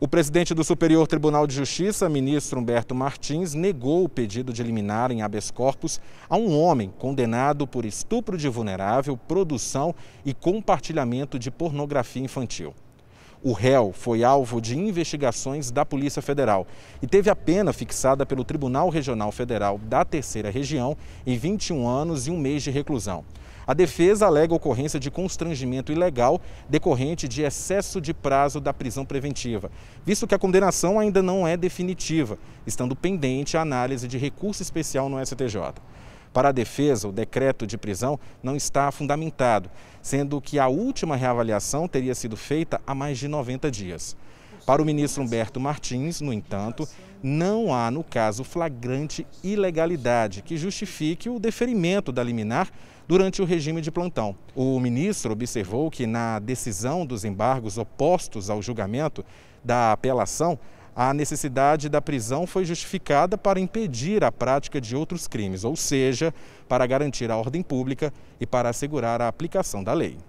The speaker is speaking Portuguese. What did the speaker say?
O presidente do Superior Tribunal de Justiça, ministro Humberto Martins, negou o pedido de liminar em habeas corpus a um homem condenado por estupro de vulnerável, produção e compartilhamento de pornografia infantil. O réu foi alvo de investigações da Polícia Federal e teve a pena fixada pelo Tribunal Regional Federal da Terceira Região em 21 anos e um mês de reclusão. A defesa alega ocorrência de constrangimento ilegal decorrente de excesso de prazo da prisão preventiva, visto que a condenação ainda não é definitiva, estando pendente a análise de recurso especial no STJ. Para a defesa, o decreto de prisão não está fundamentado, sendo que a última reavaliação teria sido feita há mais de 90 dias. Para o ministro Humberto Martins, no entanto, não há no caso flagrante ilegalidade que justifique o deferimento da liminar durante o regime de plantão. O ministro observou que, na decisão dos embargos opostos ao julgamento da apelação, a necessidade da prisão foi justificada para impedir a prática de outros crimes, ou seja, para garantir a ordem pública e para assegurar a aplicação da lei.